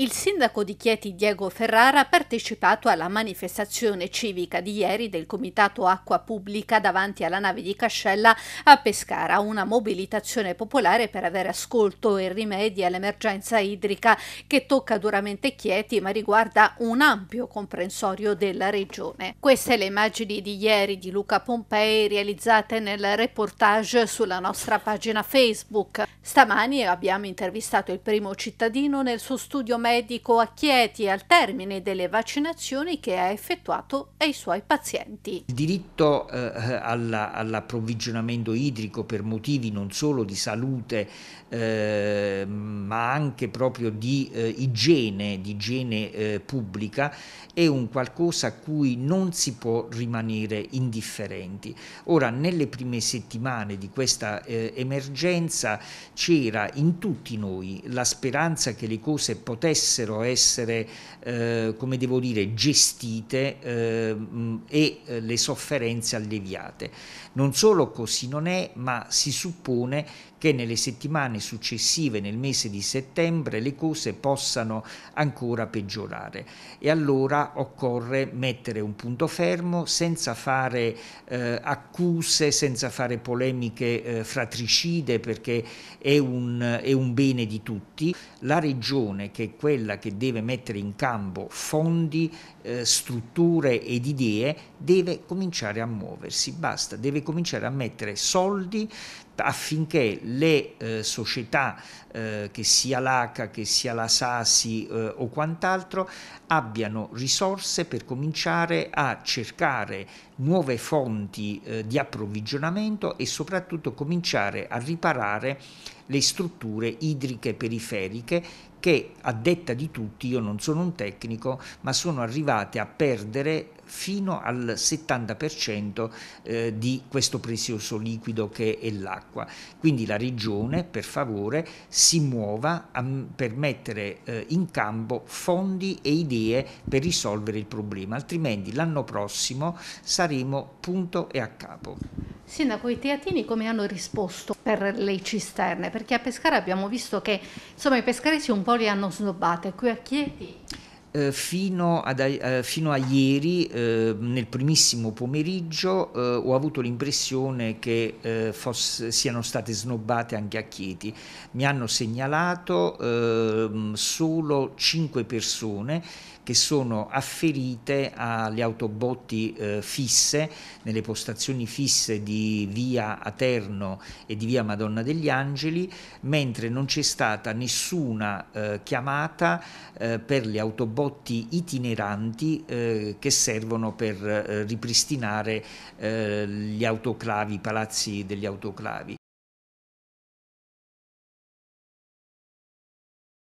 Il sindaco di Chieti Diego Ferrara ha partecipato alla manifestazione civica di ieri del Comitato Acqua Pubblica davanti alla nave di Cascella a Pescara, una mobilitazione popolare per avere ascolto e rimedi all'emergenza idrica che tocca duramente Chieti ma riguarda un ampio comprensorio della regione. Queste le immagini di ieri di Luca Pompei realizzate nel reportage sulla nostra pagina Facebook. Stamani abbiamo intervistato il primo cittadino nel suo studio medico medico a Chieti al termine delle vaccinazioni che ha effettuato ai suoi pazienti. Il diritto eh, alla, all'approvvigionamento idrico per motivi non solo di salute eh, ma anche proprio di eh, igiene, di igiene eh, pubblica è un qualcosa a cui non si può rimanere indifferenti. Ora nelle prime settimane di questa eh, emergenza c'era in tutti noi la speranza che le cose potessero potessero essere, eh, come devo dire, gestite eh, e eh, le sofferenze alleviate. Non solo così non è, ma si suppone che nelle settimane successive, nel mese di settembre, le cose possano ancora peggiorare e allora occorre mettere un punto fermo senza fare eh, accuse, senza fare polemiche eh, fratricide perché è un, è un bene di tutti. La regione che quella che deve mettere in campo fondi, eh, strutture ed idee, deve cominciare a muoversi, basta, deve cominciare a mettere soldi affinché le eh, società, eh, che sia l'ACA, che sia la SASI eh, o quant'altro, abbiano risorse per cominciare a cercare nuove fonti eh, di approvvigionamento e soprattutto cominciare a riparare le strutture idriche periferiche che a detta di tutti, io non sono un tecnico, ma sono arrivate a perdere fino al 70% eh, di questo prezioso liquido che è l'acqua. Quindi la Regione, per favore, si muova a, per mettere eh, in campo fondi e idee per risolvere il problema, altrimenti l'anno prossimo saremo punto e a capo. Sindaco, i teatini come hanno risposto per le cisterne? Perché a Pescara abbiamo visto che insomma, i pescaresi un po' li hanno snobbate, qui a Chieti eh, fino, ad, eh, fino, a ieri, eh, nel primissimo pomeriggio, eh, ho avuto l'impressione che eh, fosse, siano state snobbate anche a Chieti. Mi hanno segnalato ehm, solo cinque persone che sono afferite alle autobotti eh, fisse, nelle postazioni fisse di via Aterno e di via Madonna degli Angeli, mentre non c'è stata nessuna eh, chiamata eh, per le autobotti botti itineranti eh, che servono per eh, ripristinare eh, gli autoclavi, i palazzi degli autoclavi.